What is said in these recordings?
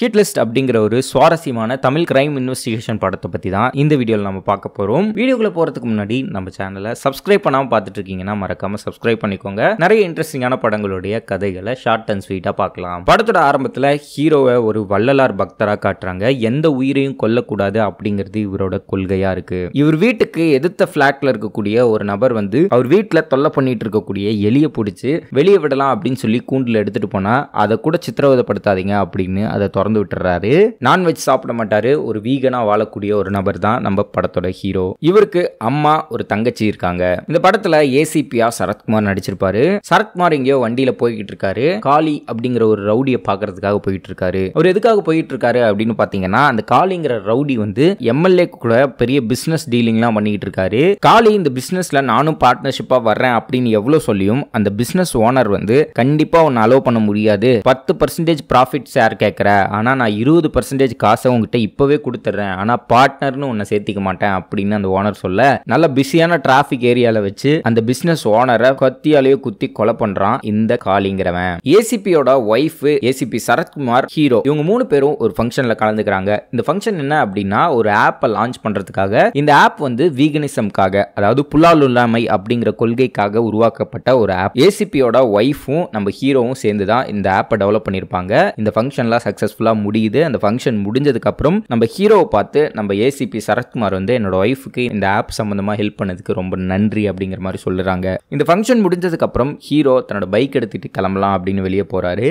hit list அப்படிங்கிற ஒரு சுவாரஸ்யமான தமிழ் கிரைம் இன்வெஸ்டிகேஷன் படத்தை பற்றி தான் இந்த வீடியோவில் நம்ம பார்க்க போகிறோம் வீடியோக்குள்ள போகிறதுக்கு முன்னாடி நம்ம சேனலை சப்ஸ்கிரைப் பண்ணாமல் பார்த்துட்டு இருக்கீங்கன்னா மறக்காமல் சப்ஸ்கிரைப் பண்ணிக்கோங்க நிறைய இன்ட்ரெஸ்டிங்கான படங்களுடைய கதைகளை ஷார்ட் அண்ட் ஸ்வீட்டாக பார்க்கலாம் படத்தோட ஆரம்பத்தில் ஹீரோவை ஒரு வள்ளலார் பக்தராக காட்டுறாங்க எந்த உயிரையும் கொல்லக்கூடாது அப்படிங்கிறது இவரோட கொள்கையாக இருக்குது இவர் வீட்டுக்கு எதிர்த்த ஃபிளாட்டில் இருக்கக்கூடிய ஒரு நபர் வந்து அவர் வீட்டில் தொல்லை பண்ணிட்டு இருக்கக்கூடிய எலியை பிடிச்சி வெளியே விடலாம் அப்படின்னு சொல்லி கூண்டில் எடுத்துகிட்டு போனால் அதை கூட சித்திரவதைப்படுத்தாதீங்க அப்படின்னு அதை திறந்து விட்டுறாரு நான்வெஜ் சாப்பிட மாட்டாரு ஒரு வீகனாக வாழக்கூடிய ஒரு நபர் தான் நம்ம படத்தோட ஹீரோ இவருக்கு அம்மா ஒரு தங்கச்சி இருக்காங்க இந்த படத்தில் ஏசிபியா சரத்குமார் நடிச்சிருப்பாரு சரத்குமார் எங்கேயோ வண்டியில் போய்கிட்டு இருக்காரு காளி அப்படிங்கிற ஒரு ரவுடியை பார்க்கறதுக்காக போயிட்டு இருக்காரு அவர் எதுக்காக போயிட்டு இருக்காரு அப்படின்னு பார்த்தீங்கன்னா அந்த காளிங்கிற ரவுடி வந்து எம்எல்ஏ கூட பெரிய பிஸ்னஸ் டீலிங்லாம் பண்ணிக்கிட்டு இருக்காரு காளி இந்த பிஸ்னஸில் நானும் பார்ட்னர்ஷிப்பாக வர்றேன் அப்படின்னு எவ்வளோ சொல்லியும் அந்த பிஸ்னஸ் ஓனர் வந்து கண்டிப்பாக ஒன்று அலோவ் பண்ண முடியாது பத்து பர்சன்டேஜ் ப்ராஃபிட் ஷேர் கேட்கற ஆனால் நான் இருபது பர்சன்டேஜ் காசை உங்ககிட்ட இப்போவே கொடுத்துட்றேன் ஆனால் பார்ட்னர்னு உன்னை சேர்த்திக்க மாட்டேன் அப்படின்னு அந்த ஓனர் சொல்ல நல்ல பிஸியான டிராஃபிக் ஏரியாவில் வச்சு அந்த பிஸ்னஸ் ஓனரை கத்தியாலேயே குத்தி கொலை பண்ணுறான் இந்த காலிங்கிறவன் ஏசிபியோட ஒய்ஃப் ஏசிபி சரத்குமார் ஹீரோ இவங்க மூணு பேரும் ஒரு ஃபங்க்ஷனில் கலந்துக்கிறாங்க இந்த ஃபங்க்ஷன் என்ன அப்படின்னா ஒரு ஆப்பை லான்ச் பண்ணுறதுக்காக இந்த ஆப் வந்து வீகனிசம்காக அதாவது புலால் உள்ளாமை அப்படிங்கிற கொள்கைக்காக உருவாக்கப்பட்ட ஒரு ஆப் ஏசிபியோட ஒய்ஃபும் நம்ம ஹீரோவும் சேர்ந்து தான் இந்த ஆப்பை டெவலப் பண்ணியிருப்பாங்க இந்த ஃபங்க்ஷன்லாம் சக்ஸஸ்ஃபுல் சக்ஸஸ்ஃபுல்லாக முடியுது அந்த ஃபங்க்ஷன் முடிஞ்சதுக்கப்புறம் நம்ம ஹீரோவை பார்த்து நம்ம ஏசிபி சரத்குமார் வந்து என்னோட ஒய்ஃபுக்கு இந்த ஆப் சம்மந்தமாக ஹெல்ப் பண்ணதுக்கு ரொம்ப நன்றி அப்படிங்கிற மாதிரி சொல்லுறாங்க இந்த ஃபங்க்ஷன் முடிஞ்சதுக்கப்புறம் ஹீரோ தன்னோட பைக் எடுத்துகிட்டு கிளம்பலாம் அப்படின்னு வெளியே போகிறாரு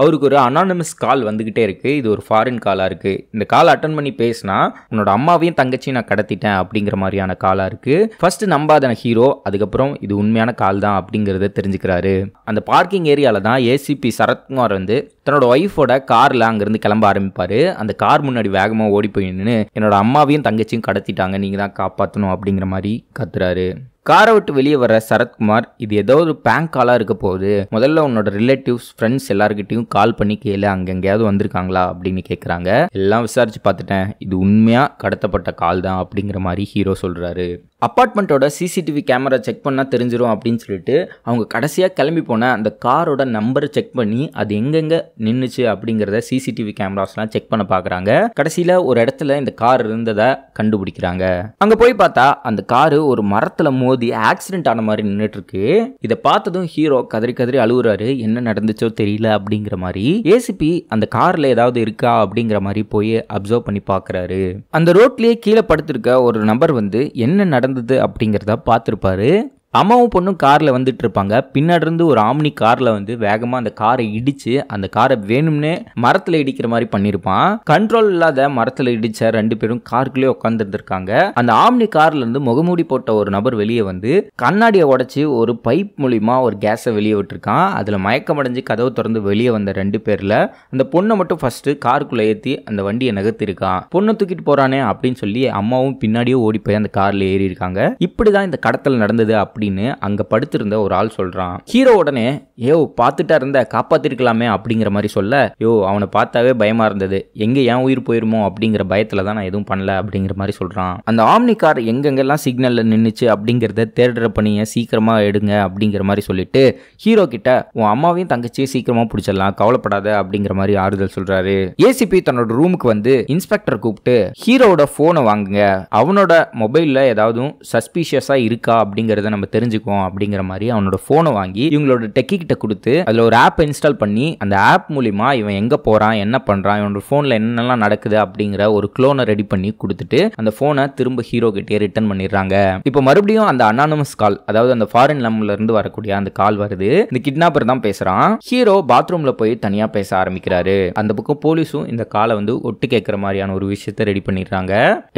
அவருக்கு ஒரு அனானமஸ் கால் வந்துக்கிட்டே இருக்குது இது ஒரு ஃபாரின் காலாக இருக்குது இந்த கால் அட்டன் பண்ணி பேசினா உன்னோட அம்மாவையும் தங்கச்சியும் நான் கடத்திட்டேன் அப்படிங்கிற மாதிரியான காலாக இருக்குது ஃபர்ஸ்ட் நம்பாதன ஹீரோ அதுக்கப்புறம் இது உண்மையான கால் தான் அப்படிங்கிறத தெரிஞ்சுக்கிறாரு அந்த பார்க்கிங் ஏரியாவில் தான் ஏசிபி சரத்குமார் வந்து தன்னோட ஒய்ஃபோட காரில் அங்கேருந்து கிளம்ப ஆரம்பிப்பார் அந்த கார் முன்னாடி வேகமாக ஓடி போய் என்னோட அம்மாவையும் தங்கச்சியும் கடத்திட்டாங்க நீங்கள் தான் காப்பாற்றணும் அப்படிங்கிற மாதிரி கத்துறாரு காரை விட்டு வெளியே வர சரத்குமார் இது ஏதோ ஒரு பேங்க் காலாக இருக்க போகுது முதல்ல உன்னோட ரிலேட்டிவ்ஸ் ஃப்ரெண்ட்ஸ் எல்லாருக்கிட்டையும் கால் பண்ணி கேளு அங்கே எங்கேயாவது வந்திருக்காங்களா அப்படின்னு கேட்குறாங்க எல்லாம் விசாரிச்சு பார்த்துட்டேன் இது உண்மையாக கடத்தப்பட்ட கால் தான் அப்படிங்கிற மாதிரி ஹீரோ சொல்கிறாரு அப்பார்ட்மெண்ட்டோட சிசிடிவி கேமரா செக் பண்ணால் தெரிஞ்சிடும் அப்படின்னு சொல்லிட்டு அவங்க கடைசியாக கிளம்பி போன அந்த காரோட நம்பரை செக் பண்ணி அது எங்கெங்கே நின்றுச்சு அப்படிங்கிறத சிசிடிவி கேமராஸ்லாம் செக் பண்ண பார்க்குறாங்க கடைசியில் ஒரு இடத்துல இந்த கார் இருந்ததை கண்டுபிடிக்கிறாங்க அங்கே போய் பார்த்தா அந்த காரு ஒரு மரத்தில் மோதி ஆக்சிடென்ட் ஆன மாதிரி நின்றுட்டுருக்கு இதை பார்த்ததும் ஹீரோ கதறி கதறி அழுகுறாரு என்ன நடந்துச்சோ தெரியல அப்படிங்கிற மாதிரி ஏசிபி அந்த காரில் ஏதாவது இருக்கா அப்படிங்கிற மாதிரி போய் அப்சர்வ் பண்ணி பார்க்குறாரு அந்த ரோட்லேயே கீழே படுத்திருக்க ஒரு நபர் வந்து என்ன நடந்து நடந்தது அப்படிங்கிறத பார்த்துருப்பாரு அம்மாவும் பொண்ணும் காரில் வந்துட்டு இருப்பாங்க பின்னாடி இருந்து ஒரு ஆம்னி காரில் வந்து வேகமாக அந்த காரை இடிச்சு அந்த காரை வேணும்னே மரத்தில் இடிக்கிற மாதிரி பண்ணியிருப்பான் கண்ட்ரோல் இல்லாத மரத்தில் இடித்த ரெண்டு பேரும் காருக்குள்ளேயே உட்காந்துருந்துருக்காங்க அந்த ஆம்னி கார்லேருந்து இருந்து முகமூடி போட்ட ஒரு நபர் வெளியே வந்து கண்ணாடியை உடச்சி ஒரு பைப் மூலிமா ஒரு கேஸை வெளியே விட்டுருக்கான் அதில் மயக்கமடைஞ்சு கதவு திறந்து வெளியே வந்த ரெண்டு பேரில் அந்த பொண்ணை மட்டும் ஃபஸ்ட்டு காருக்குள்ளே ஏற்றி அந்த வண்டியை நகர்த்திருக்கான் பொண்ணை தூக்கிட்டு போகிறானே அப்படின்னு சொல்லி அம்மாவும் பின்னாடியே ஓடி போய் அந்த காரில் ஏறி இருக்காங்க இப்படி தான் இந்த கடத்தல் நடந்தது அப்படி அப்படின்னு அங்கே படுத்திருந்த ஒரு ஆள் சொல்கிறான் ஹீரோ உடனே ஏ பார்த்துட்டா இருந்த காப்பாத்திருக்கலாமே அப்படிங்கிற மாதிரி சொல்ல யோ அவனை பார்த்தாவே பயமாக இருந்தது எங்கே ஏன் உயிர் போயிருமோ அப்படிங்கிற பயத்தில் தான் நான் எதுவும் பண்ணல அப்படிங்கிற மாதிரி சொல்கிறான் அந்த ஆம்னி கார் எங்கெங்கெல்லாம் சிக்னலில் நின்றுச்சு அப்படிங்கிறத தேடுற பணியை சீக்கிரமாக எடுங்க அப்படிங்கிற மாதிரி சொல்லிட்டு ஹீரோ கிட்ட உன் அம்மாவையும் தங்கச்சியும் சீக்கிரமாக பிடிச்சிடலாம் கவலைப்படாத அப்படிங்கிற மாதிரி ஆறுதல் சொல்கிறாரு ஏசிபி தன்னோட ரூமுக்கு வந்து இன்ஸ்பெக்டர் கூப்பிட்டு ஹீரோவோட ஃபோனை வாங்குங்க அவனோட மொபைலில் ஏதாவது சஸ்பீஷியஸாக இருக்கா அப்படிங்கிறத நம்ம தெரிஞ்சுக்குவோம் அப்படிங்கிற மாதிரி அவனோட ஃபோனை வாங்கி இவங்களோட டெக்கி கிட்ட கொடுத்து அதில் ஒரு ஆப் இன்ஸ்டால் பண்ணி அந்த ஆப் மூலிமா இவன் எங்கே போகிறான் என்ன பண்ணுறான் இவனோட ஃபோனில் என்னெல்லாம் நடக்குது அப்படிங்கிற ஒரு க்ளோனை ரெடி பண்ணி கொடுத்துட்டு அந்த ஃபோனை திரும்ப ஹீரோ கிட்டே ரிட்டர்ன் பண்ணிடுறாங்க இப்போ மறுபடியும் அந்த அனானமஸ் கால் அதாவது அந்த ஃபாரின் லம்ல இருந்து வரக்கூடிய அந்த கால் வருது இந்த கிட்னாப்பர் தான் பேசுறான் ஹீரோ பாத்ரூம்ல போய் தனியா பேச ஆரம்பிக்கிறாரு அந்த பக்கம் போலீஸும் இந்த காலை வந்து ஒட்டு கேட்கிற மாதிரியான ஒரு விஷயத்த ரெடி பண்ணிடுறாங்க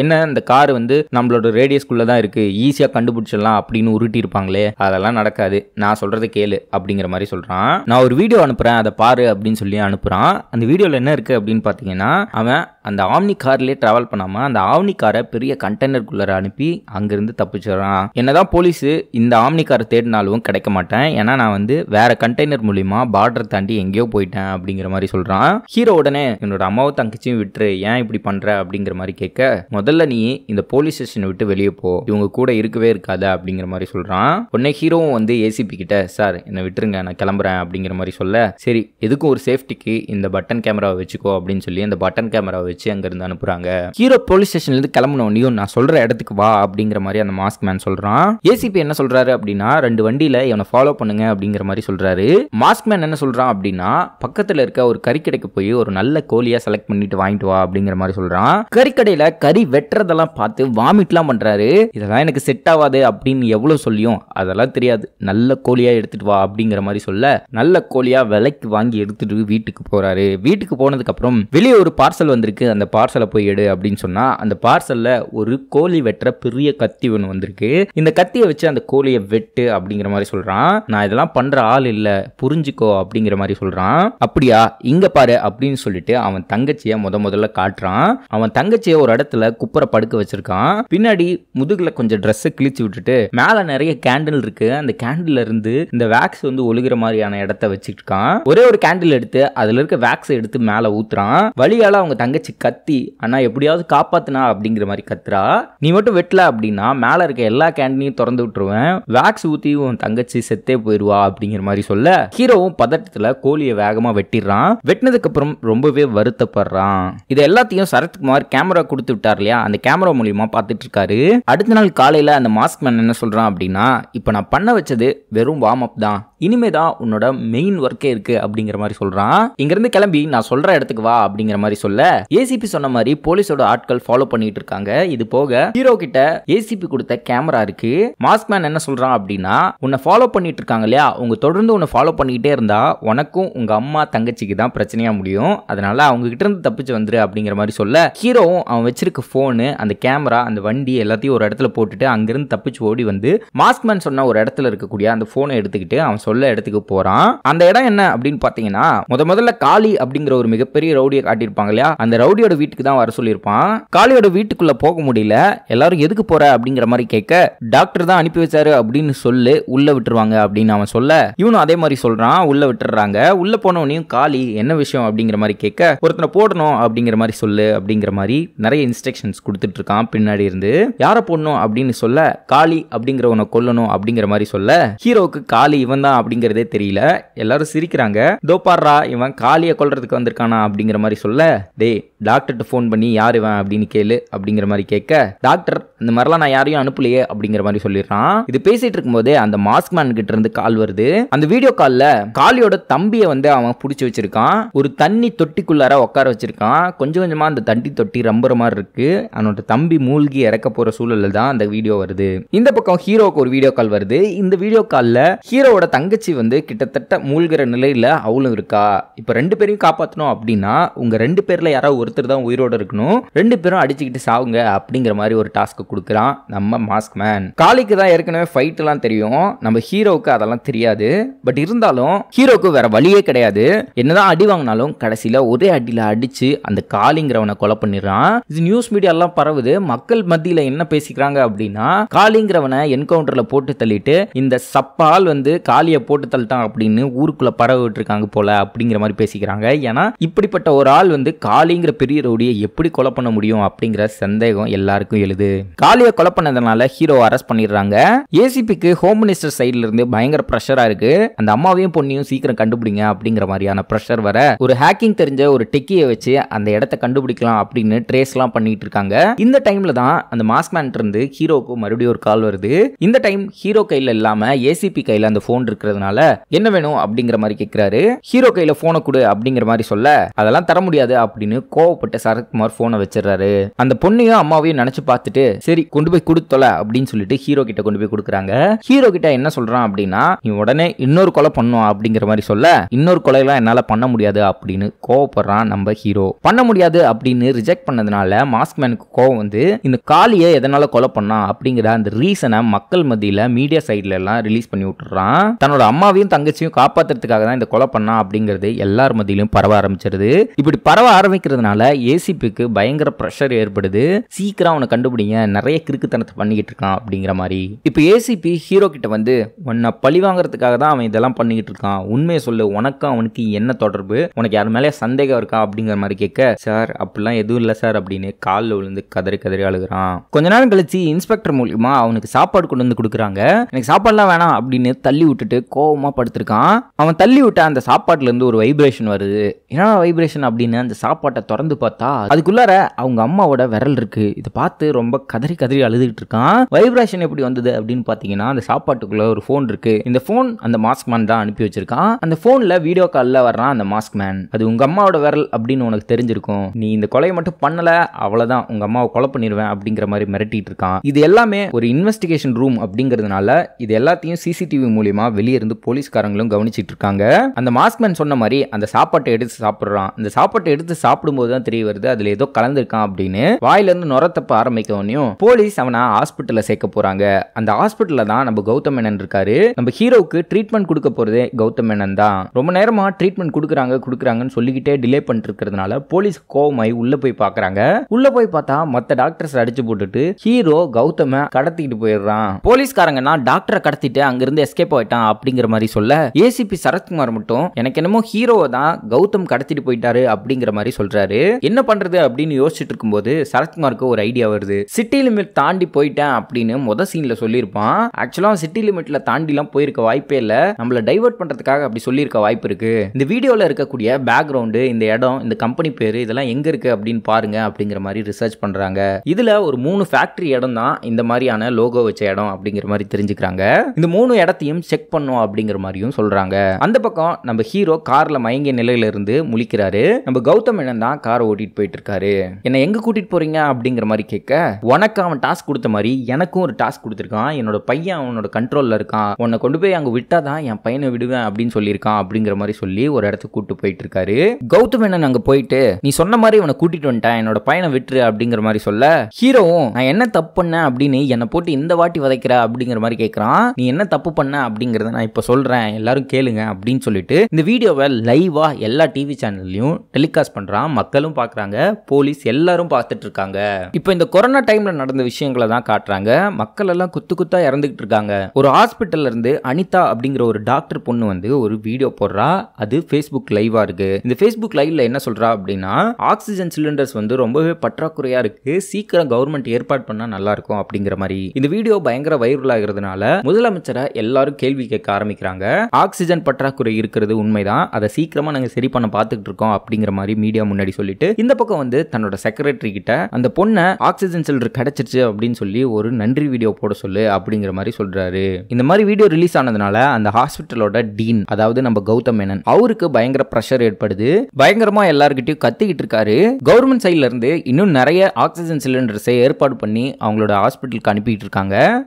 என்ன இந்த கார் வந்து நம்மளோட ரேடியஸ்குள்ள தான் இருக்கு ஈஸியா கண்டுபிடிச்சிடலாம் அப்படின்னு உருட்டி இருப்பாங்களே அதெல்லாம் நடக்காது நான் சொல்றது கேளு அப்படிங்கிற மாதிரி சொல்கிறான் நான் ஒரு வீடியோ அனுப்புகிறேன் அதை பாரு அப்படின்னு சொல்லி அனுப்புகிறான் அந்த வீடியோவில் என்ன இருக்குது அப்படின்னு பார்த்தீங்கன்னா அவன் அந்த ஆம்னி கார்லேயே ட்ராவல் பண்ணாமல் அந்த ஆம்னி காரை பெரிய கண்டெய்னருக்குள்ளார அனுப்பி அங்கேருந்து தப்பிச்சிடறான் என்னதான் போலீஸு இந்த ஆம்னி காரை தேடினாலும் கிடைக்க மாட்டேன் ஏன்னா நான் வந்து வேற கண்டெய்னர் மூலிமா பார்டர் தாண்டி எங்கேயோ போயிட்டேன் அப்படிங்கிற மாதிரி சொல்கிறான் ஹீரோ உடனே என்னோட அம்மாவை தங்கச்சியும் விட்டுரு ஏன் இப்படி பண்ணுற அப்படிங்கிற மாதிரி கேட்க முதல்ல நீ இந்த போலீஸ் ஸ்டேஷனை விட்டு வெளியே போ இவங்க கூட இருக்கவே இருக்காத அப்படிங்கிற மாதிரி சொல்கிறான் சொல்கிறான் உடனே ஹீரோவும் வந்து ஏசிபி கிட்ட சார் என்னை விட்டுருங்க நான் கிளம்புறேன் அப்படிங்கிற மாதிரி சொல்ல சரி எதுக்கும் ஒரு சேஃப்டிக்கு இந்த பட்டன் கேமராவை வச்சுக்கோ அப்படின்னு சொல்லி அந்த பட்டன் கேமராவை வச்சு அங்கேருந்து அனுப்புகிறாங்க ஹீரோ போலீஸ் ஸ்டேஷன்லேருந்து கிளம்புனோனையும் நான் சொல்கிற இடத்துக்கு வா அப்படிங்கிற மாதிரி அந்த மாஸ்க் மேன் சொல்கிறான் ஏசிபி என்ன சொல்கிறாரு அப்படின்னா ரெண்டு வண்டியில் இவனை ஃபாலோ பண்ணுங்க அப்படிங்கிற மாதிரி சொல்கிறாரு மாஸ்க் மேன் என்ன சொல்கிறான் அப்படின்னா பக்கத்தில் இருக்க ஒரு கறிக்கடைக்கு போய் ஒரு நல்ல கோழியாக செலக்ட் பண்ணிட்டு வாங்கிட்டு வா அப்படிங்கிற மாதிரி சொல்கிறான் கறிக்கடையில் கறி வெட்டுறதெல்லாம் பார்த்து வாமிட்லாம் பண்ணுறாரு இதெல்லாம் எனக்கு செட் ஆகாது அப்படின்னு எவ்வளோ சொல்லி தெரியும் அதெல்லாம் தெரியாது நல்ல கோழியாக எடுத்துகிட்டு வா அப்படிங்கிற மாதிரி சொல்ல நல்ல கோழியாக விலைக்கு வாங்கி எடுத்துகிட்டு வீட்டுக்கு போகிறாரு வீட்டுக்கு போனதுக்கப்புறம் வெளியே ஒரு பார்சல் வந்திருக்கு அந்த பார்சலை போய் எடு அப்படின்னு சொன்னால் அந்த பார்சலில் ஒரு கோழி வெட்டுற பெரிய கத்தி ஒன்று வந்திருக்கு இந்த கத்தியை வச்சு அந்த கோழியை வெட்டு அப்படிங்கிற மாதிரி சொல்கிறான் நான் இதெல்லாம் பண்ணுற ஆள் இல்லை புரிஞ்சுக்கோ அப்படிங்கிற மாதிரி சொல்கிறான் அப்படியா இங்கே பாரு அப்படின்னு சொல்லிட்டு அவன் தங்கச்சியை முத முதல்ல காட்டுறான் அவன் தங்கச்சியை ஒரு இடத்துல குப்பரை படுக்க வச்சிருக்கான் பின்னாடி முதுகில் கொஞ்சம் ட்ரெஸ்ஸை கிழிச்சு விட்டுட்டு மேலே நிறைய நிறைய கேண்டில் இருக்கு அந்த கேண்டில் இருந்து இந்த வேக்ஸ் வந்து ஒழுகிற மாதிரியான இடத்த வச்சுருக்கான் ஒரே ஒரு கேண்டில் எடுத்து அதில் இருக்க வேக்ஸ் எடுத்து மேலே ஊத்துறான் வழியால் அவங்க தங்கச்சி கத்தி ஆனால் எப்படியாவது காப்பாத்தினா அப்படிங்கிற மாதிரி கத்துறா நீ மட்டும் வெட்டல அப்படின்னா மேலே இருக்க எல்லா கேண்டிலையும் திறந்து விட்டுருவேன் வேக்ஸ் ஊற்றி உன் தங்கச்சி செத்தே போயிடுவா அப்படிங்கிற மாதிரி சொல்ல ஹீரோவும் பதட்டத்தில் கோழியை வேகமாக வெட்டிடுறான் வெட்டினதுக்கப்புறம் ரொம்பவே வருத்தப்படுறான் இது எல்லாத்தையும் சரத்குமார் கேமரா கொடுத்து விட்டார் இல்லையா அந்த கேமரா மூலியமாக பார்த்துட்டு இருக்காரு அடுத்த நாள் காலையில் அந்த மாஸ்க் மேன் என்ன சொல்கிறான் அப்படின்னா அப்படின்னா இப்போ நான் பண்ண வச்சது வெறும் வார்ம் அப் தான் இனிமே தான் உன்னோட மெயின் ஒர்க்கே இருக்கு அப்படிங்கிற மாதிரி சொல்றான் இங்கிருந்து கிளம்பி நான் சொல்ற இடத்துக்கு வா அப்படிங்கிற மாதிரி சொல்ல ஏசிபி சொன்ன மாதிரி போலீஸோட ஆட்கள் ஃபாலோ பண்ணிட்டு இருக்காங்க இது போக ஹீரோ கிட்ட ஏசிபி கொடுத்த கேமரா இருக்கு மாஸ்க் மேன் என்ன சொல்றான் அப்படின்னா உன்னை ஃபாலோ பண்ணிட்டு இருக்காங்க இல்லையா உங்க தொடர்ந்து உன்னை ஃபாலோ பண்ணிக்கிட்டே இருந்தா உனக்கும் உங்க அம்மா தங்கச்சிக்கு தான் பிரச்சனையா முடியும் அதனால அவங்க கிட்ட இருந்து தப்பிச்சு வந்துரு அப்படிங்கிற மாதிரி சொல்ல ஹீரோவும் அவன் வச்சிருக்க போனு அந்த கேமரா அந்த வண்டி எல்லாத்தையும் ஒரு இடத்துல போட்டுட்டு அங்கிருந்து தப்பிச்சு ஓடி வந்து மாஸ்க்மேன் சொன்ன ஒரு இடத்துல இருக்கக்கூடிய அந்த ஃபோனை எடுத்துக்கிட்டு அவன் சொல்ல இடத்துக்கு போகிறான் அந்த இடம் என்ன அப்படின்னு பார்த்தீங்கன்னா முத முதல்ல காளி அப்படிங்கிற ஒரு மிகப்பெரிய ரவுடியை காட்டியிருப்பாங்க இல்லையா அந்த ரவுடியோட வீட்டுக்கு தான் வர சொல்லியிருப்பான் காளியோட வீட்டுக்குள்ளே போக முடியல எல்லாரும் எதுக்கு போகிற அப்படிங்கிற மாதிரி கேட்க டாக்டர் தான் அனுப்பி வச்சாரு அப்படின்னு சொல்லு உள்ளே விட்டுருவாங்க அப்படின்னு அவன் சொல்ல இவனும் அதே மாதிரி சொல்கிறான் உள்ளே விட்டுறாங்க உள்ளே போனவனையும் காளி என்ன விஷயம் அப்படிங்கிற மாதிரி கேட்க ஒருத்தனை போடணும் அப்படிங்கிற மாதிரி சொல்லு அப்படிங்கிற மாதிரி நிறைய இன்ஸ்ட்ரக்ஷன்ஸ் கொடுத்துட்டு இருக்கான் பின்னாடி இருந்து யாரை போடணும் அப்படின்னு சொல்ல காளி அப்படிங்கிறவனை கொல்லணும் அப்படிங்கிற மாதிரி சொல்ல ஹீரோவுக்கு காளி இவன் தான் அப்படிங்கிறதே தெரியல எல்லாரும் சிரிக்கிறாங்க தோப்பாடுறா இவன் காளியை கொல்றதுக்கு வந்திருக்கானா அப்படிங்கிற மாதிரி சொல்ல டே டாக்டர்கிட்ட ஃபோன் பண்ணி யார் இவன் அப்படின்னு கேளு அப்படிங்கிற மாதிரி கேட்க டாக்டர் இந்த மாதிரிலாம் நான் யாரையும் அனுப்பலையே அப்படிங்கிற மாதிரி சொல்லிடுறான் இது பேசிட்டு இருக்கும்போதே அந்த மாஸ்க் மேன் கிட்ட இருந்து கால் வருது அந்த வீடியோ காலில் காளியோட தம்பியை வந்து அவன் பிடிச்சி வச்சிருக்கான் ஒரு தண்ணி தொட்டிக்குள்ளார உட்கார வச்சிருக்கான் கொஞ்சம் கொஞ்சமாக அந்த தண்ணி தொட்டி ரொம்ப மாதிரி இருக்கு அவனோட தம்பி மூழ்கி இறக்க போற சூழலில் தான் அந்த வீடியோ வருது இந்த பக்கம் ஹீரோக்கு ஒரு வீடியோ கால் வருது இந்த வீடியோ காலில் ஹீரோவோட தங்கச்சி வந்து கிட்டத்தட்ட மூழ்கிற நிலையில் அவளும் இருக்கா இப்போ ரெண்டு பேரையும் காப்பாற்றணும் அப்படின்னா உங்கள் ரெண்டு பேரில் யாராவது ஒருத்தர் தான் உயிரோடு இருக்கணும் ரெண்டு பேரும் அடிச்சுக்கிட்டு சாவுங்க அப்படிங்கிற மாதிரி ஒரு டாஸ்க்கு கொடுக்குறான் நம்ம மாஸ்க் மேன் காளிக்கு தான் ஏற்கனவே எல்லாம் தெரியும் நம்ம ஹீரோவுக்கு அதெல்லாம் தெரியாது பட் இருந்தாலும் ஹீரோவுக்கு வேற வழியே கிடையாது என்னதான் அடி வாங்கினாலும் கடைசியில் ஒரே அடியில் அடித்து அந்த காலிங்கிறவனை கொலை பண்ணிடுறான் இது நியூஸ் மீடியாலாம் பரவுது மக்கள் மத்தியில் என்ன பேசிக்கிறாங்க அப்படின்னா காலிங்கிறவனை என்கவுண்டர் மோட்டரில் போட்டு தள்ளிட்டு இந்த சப்பால் வந்து காலியை போட்டு தள்ளிட்டான் அப்படின்னு ஊருக்குள்ள பரவ விட்டுருக்காங்க போல அப்படிங்கிற மாதிரி பேசிக்கிறாங்க ஏன்னா இப்படிப்பட்ட ஒரு ஆள் வந்து காலிங்கிற பெரிய ரவுடியை எப்படி கொலை பண்ண முடியும் அப்படிங்கிற சந்தேகம் எல்லாருக்கும் எழுது காளியை கொலை பண்ணதுனால ஹீரோ அரெஸ்ட் பண்ணிடுறாங்க ஏசிபிக்கு ஹோம் மினிஸ்டர் சைட்ல இருந்து பயங்கர ப்ரெஷரா இருக்கு அந்த அம்மாவையும் பொண்ணையும் சீக்கிரம் கண்டுபிடிங்க அப்படிங்கிற மாதிரியான ப்ரெஷர் வர ஒரு ஹேக்கிங் தெரிஞ்ச ஒரு டெக்கியை வச்சு அந்த இடத்த கண்டுபிடிக்கலாம் அப்படின்னு எல்லாம் பண்ணிட்டு இருக்காங்க இந்த டைம்ல தான் அந்த மேன் இருந்து ஹீரோவுக்கு மறுபடியும் ஒரு கால் வருது இந்த டைம் ஹீரோ கையில இல்லாம ஏசிபி கையில அந்த ஃபோன் இருக்கிறதுனால என்ன வேணும் அப்படிங்கிற மாதிரி கேட்கிறாரு ஹீரோ கையில ஃபோனை கொடு அப்படிங்கிற மாதிரி சொல்ல அதெல்லாம் தர முடியாது அப்படின்னு கோவப்பட்ட சரத்குமார் ஃபோனை வச்சிடறாரு அந்த பொண்ணையும் அம்மாவையும் நினைச்சு பார்த்துட்டு சரி கொண்டு போய் கொடுத்தோல அப்படின்னு சொல்லிட்டு ஹீரோ கிட்ட கொண்டு போய் கொடுக்குறாங்க ஹீரோ கிட்ட என்ன சொல்றான் அப்படின்னா நீ உடனே இன்னொரு கொலை பண்ணும் அப்படிங்கிற மாதிரி சொல்ல இன்னொரு கொலையெல்லாம் என்னால பண்ண முடியாது அப்படின்னு கோவப்படுறான் நம்ம ஹீரோ பண்ண முடியாது அப்படின்னு ரிஜெக்ட் பண்ணதுனால மாஸ்க் மேனுக்கு கோவம் வந்து இந்த காலியை எதனால கொலை பண்ணா அப்படிங்கிற அந்த ரீசனை மக்கள் மத்தியில் மீடியா எல்லாம் ரிலீஸ் பண்ணி விட்டுறான் தன்னோட அம்மாவையும் தங்கச்சியும் காப்பாத்துறதுக்காக தான் இந்த கொலை பண்ணா அப்படிங்கிறது எல்லார் மத்தியிலும் பரவ ஆரம்பிச்சிருது இப்படி பரவ ஆரம்பிக்கிறதுனால ஏசிபிக்கு பயங்கர ப்ரெஷர் ஏற்படுது சீக்கிரம் அவனை கண்டுபிடிங்க நிறைய கிறுக்குத்தனத்தை பண்ணிக்கிட்டு இருக்கான் அப்படிங்கிற மாதிரி இப்போ ஏசிபி ஹீரோ கிட்ட வந்து உன்னை பழி வாங்குறதுக்காக தான் அவன் இதெல்லாம் பண்ணிக்கிட்டு இருக்கான் உண்மையை சொல்லு உனக்கும் அவனுக்கு என்ன தொடர்பு உனக்கு யார் மேலே சந்தேகம் இருக்கா அப்படிங்கிற மாதிரி கேட்க சார் அப்படிலாம் எதுவும் இல்லை சார் அப்படின்னு காலில் விழுந்து கதறி கதறி அழுகிறான் கொஞ்ச நேரம் கழிச்சு இன்ஸ்பெக்டர் மூலியமா அவனுக்கு சாப்பாடு கொண்டு வந்து கொடுக்குறாங்க எனக்கு சாப்பாடுலாம் வேணாம் அப்படின்னு தள்ளி விட்டுட்டு கோவமாக படுத்திருக்கான் அவன் தள்ளி விட்ட அந்த சாப்பாட்டுலேருந்து ஒரு வைப்ரேஷன் வருது என்ன வைப்ரேஷன் அப்படின்னு அந்த சாப்பாட்டை திறந்து பார்த்தா அதுக்குள்ளார அவங்க அம்மாவோட விரல் இருக்கு இதை பார்த்து ரொம்ப கதறி கதறி அழுதுகிட்டு இருக்கான் வைப்ரேஷன் எப்படி வந்தது அப்படின்னு பார்த்தீங்கன்னா அந்த சாப்பாட்டுக்குள்ள ஒரு ஃபோன் இருக்கு இந்த ஃபோன் அந்த மாஸ்க் மேன் தான் அனுப்பி வச்சிருக்கான் அந்த ஃபோனில் வீடியோ காலில் வர்றான் அந்த மாஸ்க் மேன் அது உங்கள் அம்மாவோட விரல் அப்படின்னு உனக்கு தெரிஞ்சிருக்கும் நீ இந்த கொலையை மட்டும் பண்ணலை அவ்வளோதான் உங்கள் அம்மாவை கொலை பண்ணிடுவேன் அப்படிங்கிற மாதிரி மிரட்டிட்டு இருக்கான் இது எல்லாமே ஒரு இன்வெஸ்டிகேஷன் ரூம் அப்படிங்கிறதுனால இது எல்லாத்தையும் சிசிடிவி மூலியமா வெளியே இருந்து போலீஸ்காரங்களும் கவனிச்சிட்டு இருக்காங்க அந்த மாஸ்க்மேன் சொன்ன மாதிரி அந்த சாப்பாட்டை எடுத்து சாப்பிட்றான் அந்த சாப்பாட்டை எடுத்து சாப்பிடும் தான் தெரிய வருது அதுல ஏதோ கலந்துருக்கான் அப்படின்னு நொரத்தப்ப நுரத்தப்ப ஆரம்பிக்கவனையும் போலீஸ் அவனை ஹாஸ்பிட்டல்ல சேர்க்க போறாங்க அந்த ஹாஸ்பிட்டல்ல தான் நம்ம கௌதம் மேனன் இருக்காரு நம்ம ஹீரோவுக்கு ட்ரீட்மெண்ட் கொடுக்க போறதே கௌதம் மேனன் தான் ரொம்ப நேரமா ட்ரீட்மெண்ட் கொடுக்குறாங்க கொடுக்குறாங்கன்னு சொல்லிக்கிட்டே டிலே பண்ணிட்டு இருக்கிறதுனால போலீஸ் கோவமாய் உள்ள போய் பாக்குறாங்க உள்ள போய் பார்த்தா மத்த டாக்டர்ஸ் அடிச்சு போட்டுட்டு ஹீரோ கௌதம கடத்திட்டு போயிடுறான் போலீஸ்காரங்க நான் டாக்டரை கடத்திட்டு அங்கிருந்து எஸ்கேப் ஆயிட்டான் அப்படிங்கிற மாதிரி சொல்ல ஏசிபி சரத்குமார் மட்டும் எனக்கு என்னமோ ஹீரோவை தான் கௌதம் கடத்திட்டு போயிட்டாரு அப்படிங்கிற மாதிரி சொல்றாரு என்ன பண்றது அப்படின்னு யோசிச்சுட்டு இருக்கும்போது சரத்குமாருக்கு ஒரு ஐடியா வருது சிட்டி லிமிட் தாண்டி போயிட்டேன் அப்படின்னு முத சீன்ல சொல்லியிருப்பான் ஆக்சுவலா சிட்டி லிமிட்ல தாண்டிலாம் போயிருக்க வாய்ப்பே இல்லை நம்மள டைவர்ட் பண்றதுக்காக அப்படி சொல்லியிருக்க வாய்ப்பு இருக்கு இந்த வீடியோல இருக்கக்கூடிய பேக்ரவுண்டு இந்த இடம் இந்த கம்பெனி பேரு இதெல்லாம் எங்க இருக்கு அப்படின்னு பாருங்க அப்படிங்கிற மாதிரி ரிசர்ச் பண்றாங்க இதுல ஒரு மூணு ஃபேக்டரி இடம் தான் இந்த மாதிரியான லோகோ வச்ச இடம் அப்படிங்கிற மாதிரி தெரிஞ்சுக்கிறாங்க இந்த மூணு இடத்தையும் செக் பண்ணும் அப்படிங்கிற மாதிரியும் சொல்றாங்க அந்த பக்கம் நம்ம ஹீரோ கார்ல மயங்கிய நிலையில இருந்து முழிக்கிறாரு நம்ம கௌதம் என்ன தான் காரை ஓட்டிட்டு போயிட்டு இருக்காரு என்ன எங்க கூட்டிட்டு போறீங்க அப்படிங்கிற மாதிரி கேட்க உனக்கு அவன் டாஸ்க் கொடுத்த மாதிரி எனக்கும் ஒரு டாஸ்க் கொடுத்துருக்கான் என்னோட பையன் அவனோட கண்ட்ரோல்ல இருக்கான் உன்னை கொண்டு போய் அங்க விட்டாதான் என் பையனை விடுவேன் அப்படின்னு சொல்லியிருக்கான் அப்படிங்கிற மாதிரி சொல்லி ஒரு இடத்துக்கு கூட்டு போயிட்டு இருக்காரு கௌதம் என்ன அங்க போயிட்டு நீ சொன்ன மாதிரி இவனை கூட்டிட்டு வந்துட்டான் என்னோட பையனை விட்டுரு அப்படிங்கிற மாதிரி சொல்ல ஹீரோவும் நான் என்ன தப்பு பண்ணேன் அப்படின்னு என்னை போட்டு இந்த வாட்டி வதைக்கிற அப்படிங்கிற மாதிரி கேட்குறான் நீ என்ன தப்பு பண்ண அப்படிங்கிறத நான் இப்போ சொல்கிறேன் எல்லாரும் கேளுங்க அப்படின்னு சொல்லிட்டு இந்த வீடியோவை லைவாக எல்லா டிவி சேனல்லையும் டெலிகாஸ்ட் பண்ணுறான் மக்களும் பார்க்குறாங்க போலீஸ் எல்லாரும் பார்த்துட்டு இருக்காங்க இப்போ இந்த கொரோனா டைமில் நடந்த விஷயங்களை தான் காட்டுறாங்க மக்கள் எல்லாம் குத்து குத்தா இறந்துகிட்டு இருக்காங்க ஒரு ஹாஸ்பிட்டல்ல இருந்து அனிதா அப்படிங்கிற ஒரு டாக்டர் பொண்ணு வந்து ஒரு வீடியோ போடுறா அது ஃபேஸ்புக் லைவா இருக்கு இந்த ஃபேஸ்புக் லைவ்ல என்ன சொல்றா அப்படின்னா ஆக்சிஜன் சிலிண்டர்ஸ் வந்து ரொம்பவே பற்றாக்குறையா இருக்கு சீக்கிரம் கவர்மெண்ட் ஏற்பாடு பண்ணா நல்லா இருக்கும் அப்படிங்கிற மாதிரி இந்த வீடியோ பயங்கர ஆகிறதுனால முதலமைச்சரை எல்லாரும் கேள்வி கேட்க ஆரம்பிக்கிறாங்க ஆக்சிஜன் பற்றாக்குறை இருக்கிறது உண்மைதான் அதை சீக்கிரமா நாங்க சரி பண்ண பார்த்துட்டு இருக்கோம் அப்படிங்கிற மாதிரி மீடியா முன்னாடி சொல்லிட்டு இந்த பக்கம் வந்து தன்னோட செக்ரட்டரி கிட்ட அந்த பொண்ணை ஆக்சிஜன் சிலிண்டர் கிடைச்சிருச்சு அப்படின்னு சொல்லி ஒரு நன்றி வீடியோ போட சொல்லு அப்படிங்கிற மாதிரி சொல்றாரு இந்த மாதிரி வீடியோ ரிலீஸ் ஆனதுனால அந்த ஹாஸ்பிட்டலோட டீன் அதாவது நம்ம கௌதம் மேனன் அவருக்கு பயங்கர பிரஷர் ஏற்படுது பயங்கரமா எல்லாருக்கிட்டையும் கத்திக்கிட்டு இருக்காரு கவர்மெண்ட் சைட்ல இருந்து இன்னும் நிறைய ஆக்சிஜன் சிலிண்டர்ஸை ஏற்பாடு பண்ணி அவங்களோட ஹாஸ்பிட்டலுக்கு அனுப்பிட்டு இருக்காங்க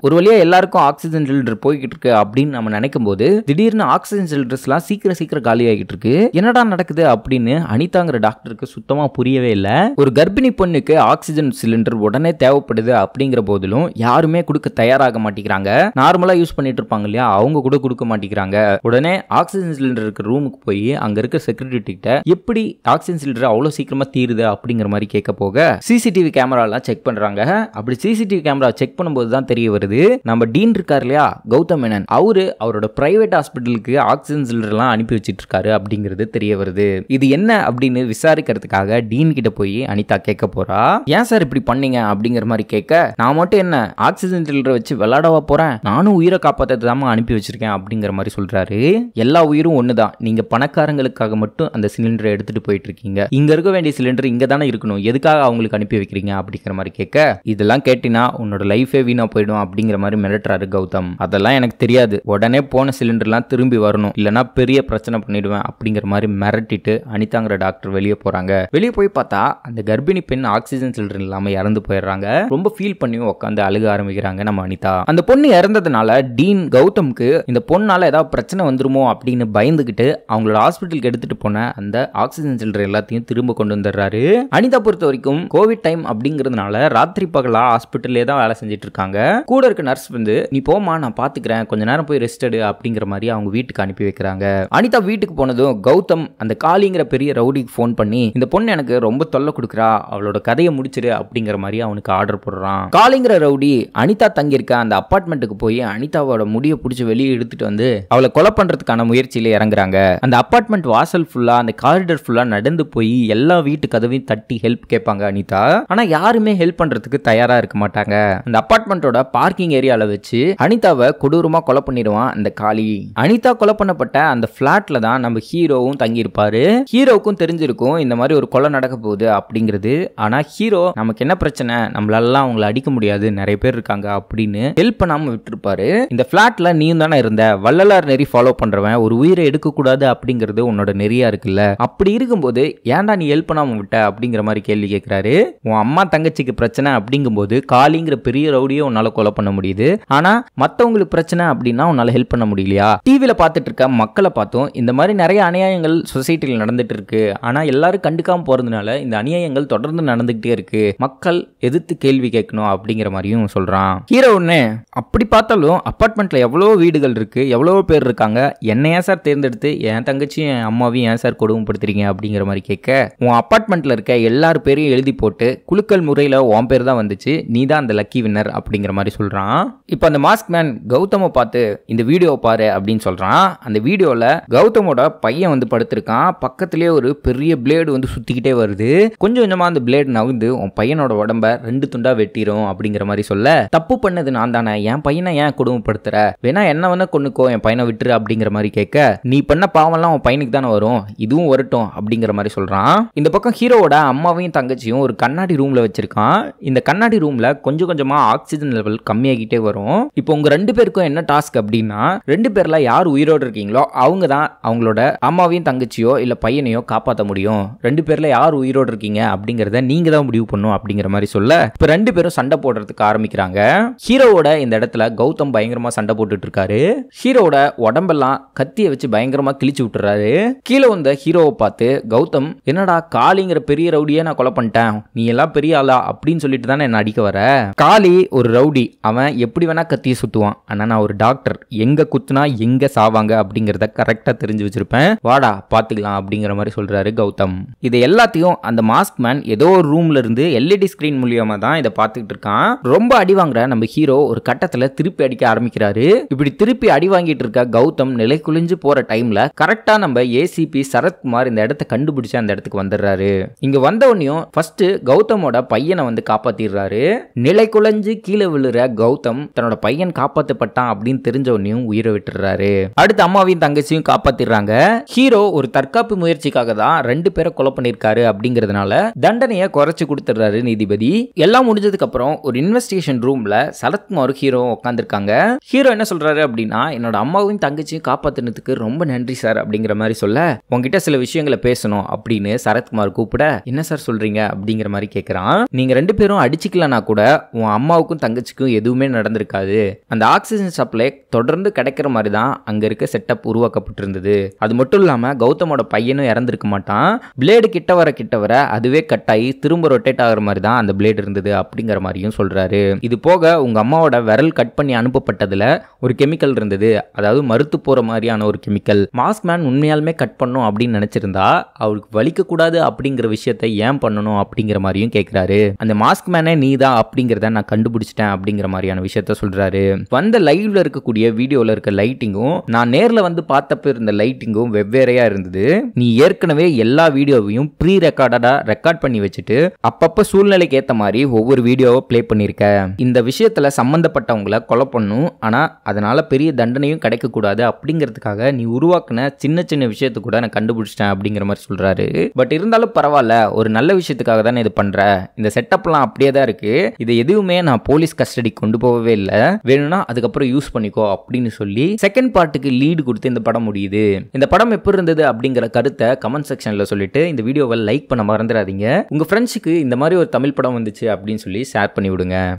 ஒரு வழி வழியாக எல்லாருக்கும் ஆக்சிஜன் சிலிண்டர் போய்கிட்டு இருக்கு அப்படின்னு நம்ம நினைக்கும் போது திடீர்னு ஆக்சிஜன் சிலிண்டர்ஸ்லாம் சீக்கிரம் சீக்கிரம் காலி ஆகிட்டு இருக்கு என்னடா நடக்குது அப்படின்னு அனிதாங்கிற டாக்டருக்கு சுத்தமாக புரியவே இல்லை ஒரு கர்ப்பிணி பொண்ணுக்கு ஆக்சிஜன் சிலிண்டர் உடனே தேவைப்படுது அப்படிங்கிற போதிலும் யாருமே கொடுக்க தயாராக மாட்டேங்கிறாங்க நார்மலாக யூஸ் பண்ணிட்டு இருப்பாங்க இல்லையா அவங்க கூட கொடுக்க மாட்டேங்கிறாங்க உடனே ஆக்சிஜன் சிலிண்டர் இருக்க ரூமுக்கு போய் அங்கே இருக்க செக்யூரிட்டி கிட்ட எப்படி ஆக்சிஜன் சிலிண்டர் அவ்வளோ சீக்கிரமாக தீருது அப்படிங்கிற மாதிரி கேட்க போக சிசிடிவி கேமராலாம் செக் பண்ணுறாங்க அப்படி சிசிடிவி கேமரா செக் பண்ணும்போது தான் தெரிய வருது நம்ம டீன் இருக்கார் இல்லையா கௌதம் மேனன் அவரு அவரோட பிரைவேட் ஹாஸ்பிட்டலுக்கு ஆக்சிஜன் சிலிண்டர்லாம் அனுப்பி வச்சுட்டு இருக்காரு அப்படிங்கிறது தெரிய வருது இது என்ன அப்படின்னு விசாரிக்கிறதுக்காக டீன் கிட்ட போய் அனிதா கேட்க போறா ஏன் சார் இப்படி பண்ணீங்க அப்படிங்கிற மாதிரி கேட்க நான் மட்டும் என்ன ஆக்சிஜன் சிலிண்டர் வச்சு விளாடவா போறேன் நானும் உயிரை காப்பாற்றது அனுப்பி வச்சிருக்கேன் அப்படிங்கிற மாதிரி சொல்றாரு எல்லா உயிரும் ஒண்ணுதான் நீங்க பணக்காரங்களுக்காக மட்டும் அந்த சிலிண்டரை எடுத்துட்டு போயிட்டு இருக்கீங்க இங்க இருக்க வேண்டிய சிலிண்டர் இங்க தானே இருக்கணும் எதுக்காக அவங்களுக்கு அனுப்பி வைக்கிறீங்க அப்படிங்கிற மாதிரி கேட்க இதெல்லாம் கேட்டினா உன்னோட லைஃபே வீணா போயிடும் அப்படிங்கிற மாதிரி மாதிரி மிரட்டுறாரு கௌதம் அதெல்லாம் எனக்கு தெரியாது உடனே போன சிலிண்டர்லாம் திரும்பி வரணும் இல்லைனா பெரிய பிரச்சனை பண்ணிடுவேன் அப்படிங்கிற மாதிரி மிரட்டிட்டு அனிதாங்கிற டாக்டர் வெளியே போறாங்க வெளியே போய் பார்த்தா அந்த கர்ப்பிணி பெண் ஆக்சிஜன் சிலிண்டர் இல்லாம இறந்து போயிடுறாங்க ரொம்ப ஃபீல் பண்ணி உட்காந்து அழுக ஆரம்பிக்கிறாங்க நம்ம அனிதா அந்த பொண்ணு இறந்ததுனால டீன் கௌதம்க்கு இந்த பொண்ணால ஏதாவது பிரச்சனை வந்துருமோ அப்படின்னு பயந்துகிட்டு அவங்களோட ஹாஸ்பிட்டலுக்கு எடுத்துட்டு போன அந்த ஆக்சிஜன் சிலிண்டர் எல்லாத்தையும் திரும்ப கொண்டு வந்துடுறாரு அனிதா பொறுத்த வரைக்கும் கோவிட் டைம் அப்படிங்கிறதுனால ராத்திரி பகலா ஹாஸ்பிட்டல்லே தான் வேலை செஞ்சுட்டு இருக்காங்க கூட இருக்க நர்ஸ் வந்து நீ போமா நான் பாத்துக்கிறேன் கொஞ்ச நேரம் போய் ரெஸ்ட் எடு அப்படிங்கிற மாதிரி அவங்க வீட்டுக்கு அனுப்பி வைக்கிறாங்க அனிதா வீட்டுக்கு போனதும் கௌதம் அந்த காலிங்கிற பெரிய ரவுடிக்கு ஃபோன் பண்ணி இந்த பொண்ணு எனக்கு ரொம்ப தொல்லை கொடுக்குறா அவளோட கதையை முடிச்சிரு அப்படிங்கிற மாதிரி அவனுக்கு ஆர்டர் போடுறான் காளிங்கிற ரவுடி அனிதா தங்கியிருக்க அந்த அப்பார்ட்மெண்ட்டுக்கு போய் அனிதாவோட முடியை பிடிச்சி வெளியே எடுத்துட்டு வந்து அவளை கொலை பண்றதுக்கான முயற்சியில இறங்குறாங்க அந்த அப்பார்ட்மெண்ட் வாசல் ஃபுல்லா அந்த காரிடர் ஃபுல்லா நடந்து போய் எல்லா வீட்டு கதவையும் தட்டி ஹெல்ப் கேட்பாங்க அனிதா ஆனா யாருமே ஹெல்ப் பண்றதுக்கு தயாரா இருக்க மாட்டாங்க அந்த அப்பார்ட்மெண்ட்டோட பார்க்கிங் ஏரியாவில் வச்சு அனிதாவை கொடூரமா கொலை பண்ணிடுவான் அந்த காளி அனிதா கொலை பண்ணப்பட்ட அந்த ஃப்ளாட்டில் தான் நம்ம ஹீரோவும் தங்கியிருப்பாரு ஹீரோவுக்கும் தெரிஞ்சிருக்கும் இந்த மாதிரி ஒரு கொலை நடக்க போகுது அப்படிங்கிறது ஆனால் ஹீரோ நமக்கு என்ன பிரச்சனை நம்மளாலாம் அவங்கள அடிக்க முடியாது நிறைய பேர் இருக்காங்க அப்படின்னு ஹெல்ப் பண்ணாமல் விட்டுருப்பாரு இந்த ஃப்ளாட்டில் நீயும் தானே இருந்த வள்ளலார் நெறி ஃபாலோ பண்ணுறவன் ஒரு உயிரை எடுக்கக்கூடாது அப்படிங்கிறது உன்னோட நெறியா இருக்குல்ல அப்படி இருக்கும்போது ஏன்டா நீ ஹெல்ப் பண்ணாமல் விட்ட அப்படிங்கிற மாதிரி கேள்வி கேட்குறாரு உன் அம்மா தங்கச்சிக்கு பிரச்சனை அப்படிங்கும்போது காளிங்கிற பெரிய ரவுடியை உன்னால் கொலை பண்ண முடியும் முடியுது ஆனால் மற்றவங்களுக்கு பிரச்சனை அப்படின்னா உன்னால் ஹெல்ப் பண்ண முடியலையா டிவியில் பாத்துட்டு இருக்க மக்களை பார்த்தோம் இந்த மாதிரி நிறைய அநியாயங்கள் சொசைட்டியில் நடந்துட்டு இருக்கு ஆனால் எல்லாரும் கண்டுக்காமல் போகிறதுனால இந்த அநியாயங்கள் தொடர்ந்து நடந்துகிட்டே இருக்கு மக்கள் எதிர்த்து கேள்வி கேட்கணும் அப்படிங்கிற மாதிரியும் சொல்கிறான் ஹீரோ ஒண்ணு அப்படி பார்த்தாலும் அப்பார்ட்மெண்ட்டில் எவ்வளோ வீடுகள் இருக்குது எவ்வளோ பேர் இருக்காங்க என்னையா ஏன் சார் தேர்ந்தெடுத்து என் தங்கச்சியும் என் அம்மாவையும் ஏன் சார் கொடுமைப்படுத்துறீங்க அப்படிங்கிற மாதிரி கேட்க உன் அப்பார்ட்மெண்ட்டில் இருக்க எல்லார் பேரையும் எழுதி போட்டு குழுக்கள் முறையில் உன் பேர் தான் வந்துச்சு நீ தான் அந்த லக்கி வின்னர் அப்படிங்கிற மாதிரி சொல்கிறான் சொல்கிறான் இப்போ அந்த மாஸ்க் மேன் கௌதமை பார்த்து இந்த வீடியோ பாரு அப்படின்னு சொல்கிறான் அந்த வீடியோவில் கௌதமோட பையன் வந்து படுத்திருக்கான் பக்கத்துலேயே ஒரு பெரிய பிளேடு வந்து சுற்றிக்கிட்டே வருது கொஞ்சம் கொஞ்சமாக அந்த பிளேடு நகுந்து உன் பையனோட உடம்ப ரெண்டு துண்டா வெட்டிடும் அப்படிங்கிற மாதிரி சொல்ல தப்பு பண்ணது நான் தானே என் பையனை ஏன் குடும்பப்படுத்துற வேணா என்ன வேணா கொண்டுக்கோ என் பையனை விட்டுரு அப்படிங்கிற மாதிரி கேட்க நீ பண்ண பாவம்லாம் உன் பையனுக்கு தானே வரும் இதுவும் வரட்டும் அப்படிங்கிற மாதிரி சொல்றான் இந்த பக்கம் ஹீரோவோட அம்மாவையும் தங்கச்சியும் ஒரு கண்ணாடி ரூம்ல வச்சிருக்கான் இந்த கண்ணாடி ரூம்ல கொஞ்சம் கொஞ்சமா ஆக்சிஜன் லெவல் கம்மியாகி பண்ணிட்டே வரும் இப்போ உங்க ரெண்டு பேருக்கும் என்ன டாஸ்க் அப்படின்னா ரெண்டு பேரில் யார் உயிரோடு இருக்கீங்களோ அவங்க தான் அவங்களோட அம்மாவையும் தங்கச்சியோ இல்லை பையனையோ காப்பாற்ற முடியும் ரெண்டு பேரில் யார் உயிரோடு இருக்கீங்க அப்படிங்கிறத நீங்க தான் முடிவு பண்ணும் அப்படிங்கிற மாதிரி சொல்ல இப்போ ரெண்டு பேரும் சண்டை போடுறதுக்கு ஆரம்பிக்கிறாங்க ஹீரோவோட இந்த இடத்துல கௌதம் பயங்கரமாக சண்டை போட்டுட்டு இருக்காரு ஹீரோவோட உடம்பெல்லாம் கத்தியை வச்சு பயங்கரமாக கிழிச்சு விட்டுறாரு கீழே வந்த ஹீரோவை பார்த்து கௌதம் என்னடா காளிங்கிற பெரிய ரவுடியே நான் கொலை பண்ணிட்டேன் நீ எல்லாம் பெரிய ஆளா அப்படின்னு சொல்லிட்டு தானே என்ன அடிக்க வர காளி ஒரு ரவுடி அவன் எப்படி வேணால் கத்தி சுற்றுவான் ஆனால் நான் ஒரு டாக்டர் எங்கே குத்துனா எங்கே சாவாங்க அப்படிங்கிறத கரெக்டாக தெரிஞ்சு வச்சுருப்பேன் வாடா பார்த்துக்கலாம் அப்படிங்கிற மாதிரி சொல்கிறாரு கௌதம் இது எல்லாத்தையும் அந்த மாஸ்க் மேன் ஏதோ ஒரு ரூம்ல இருந்து எல்இடி ஸ்க்ரீன் e மூலியமாக தான் இதை பார்த்துக்கிட்டு இருக்கான் ரொம்ப அடி வாங்குற நம்ம ஹீரோ ஒரு கட்டத்தில் திருப்பி அடிக்க ஆரம்பிக்கிறாரு இப்படி திருப்பி அடி வாங்கிட்டு இருக்க கௌதம் நிலை குளிஞ்சு போகிற டைமில் கரெக்டாக நம்ம ஏசிபி சரத்குமார் இந்த இடத்த கண்டுபிடிச்சு அந்த இடத்துக்கு வந்துடுறாரு இங்கே வந்த உடனே ஃபஸ்ட்டு கௌதமோட பையனை வந்து காப்பாற்றிடுறாரு நிலை குலைஞ்சு கீழே விழுற கௌதம் கௌதம் தன்னோட பையன் காப்பாத்தப்பட்டான் அப்படின்னு தெரிஞ்ச உடனே உயிரை விட்டுறாரு அடுத்து அம்மாவையும் தங்கச்சியும் காப்பாத்திடுறாங்க ஹீரோ ஒரு தற்காப்பு முயற்சிக்காக தான் ரெண்டு பேரை கொலை பண்ணிருக்காரு அப்படிங்கறதுனால தண்டனையை குறைச்சு கொடுத்துடுறாரு நீதிபதி எல்லாம் முடிஞ்சதுக்கு அப்புறம் ஒரு இன்வெஸ்டிகேஷன் ரூம்ல சரத்குமார் ஹீரோ உட்காந்துருக்காங்க ஹீரோ என்ன சொல்றாரு அப்படின்னா என்னோட அம்மாவையும் தங்கச்சியும் காப்பாத்தினதுக்கு ரொம்ப நன்றி சார் அப்படிங்கிற மாதிரி சொல்ல உங்ககிட்ட சில விஷயங்களை பேசணும் அப்படின்னு சரத்குமார் கூப்பிட என்ன சார் சொல்றீங்க அப்படிங்கிற மாதிரி கேட்கிறான் நீங்க ரெண்டு பேரும் அடிச்சுக்கலனா கூட உன் அம்மாவுக்கும் தங்கச்சிக்கும் எதுவுமே நடந்திருக்காது அந்த ஆக்சிஜன் சப்ளை தொடர்ந்து கிடைக்கிற மாதிரி தான் அங்கே இருக்க செட்டப் உருவாக்கப்பட்டிருந்தது அது மட்டும் இல்லாமல் கௌதமோட பையனும் இறந்துருக்க மாட்டான் பிளேடு கிட்ட வர கிட்ட வர அதுவே கட் ஆகி திரும்ப ரொட்டேட் ஆகிற மாதிரி தான் அந்த பிளேடு இருந்தது அப்படிங்கிற மாதிரியும் சொல்கிறாரு இது போக உங்கள் அம்மாவோட விரல் கட் பண்ணி அனுப்பப்பட்டதில் ஒரு கெமிக்கல் இருந்தது அதாவது மறுத்து போகிற மாதிரியான ஒரு கெமிக்கல் மாஸ்க் மேன் உண்மையாலுமே கட் பண்ணும் அப்படின்னு நினச்சிருந்தா அவருக்கு வலிக்கக்கூடாது அப்படிங்கிற விஷயத்தை ஏன் பண்ணணும் அப்படிங்கிற மாதிரியும் கேட்குறாரு அந்த மாஸ்க் மேனே நீ தான் அப்படிங்கிறத நான் கண்டுபிடிச்சிட்டேன் அப்படிங்கிற மாதிரியான மாதிரியான விஷயத்த சொல்கிறாரு வந்த லைவ்ல இருக்கக்கூடிய வீடியோவில் இருக்க லைட்டிங்கும் நான் நேரில் வந்து பார்த்தப்ப இருந்த லைட்டிங்கும் வெவ்வேறையாக இருந்தது நீ ஏற்கனவே எல்லா வீடியோவையும் ப்ரீ ரெக்கார்டடாக ரெக்கார்ட் பண்ணி வச்சுட்டு அப்பப்போ சூழ்நிலைக்கு ஏற்ற மாதிரி ஒவ்வொரு வீடியோவை ப்ளே பண்ணிருக்க இந்த விஷயத்தில் சம்பந்தப்பட்டவங்களை கொலை பண்ணும் ஆனால் அதனால் பெரிய தண்டனையும் கிடைக்கக்கூடாது அப்படிங்கிறதுக்காக நீ உருவாக்கின சின்ன சின்ன விஷயத்தை கூட நான் கண்டுபிடிச்சிட்டேன் அப்படிங்கிற மாதிரி சொல்கிறாரு பட் இருந்தாலும் பரவாயில்ல ஒரு நல்ல விஷயத்துக்காக தானே இது பண்ணுற இந்த செட்டப்லாம் அப்படியே தான் இருக்குது இது எதுவுமே நான் போலீஸ் கஸ்டடிக்கு கொண்டு போக போகவே இல்லை வேணும்னா அதுக்கப்புறம் யூஸ் பண்ணிக்கோ அப்படின்னு சொல்லி செகண்ட் பார்ட்டுக்கு லீடு கொடுத்து இந்த படம் முடியுது இந்த படம் எப்படி இருந்தது அப்படிங்கிற கருத்தை கமெண்ட் செக்ஷனில் சொல்லிட்டு இந்த வீடியோவை லைக் பண்ண மறந்துடாதீங்க உங்கள் ஃப்ரெண்ட்ஸுக்கு இந்த மாதிரி ஒரு தமிழ் படம் வந்துச்சு அப்படின்னு சொல்லி ஷேர் பண்ணி விடுங்க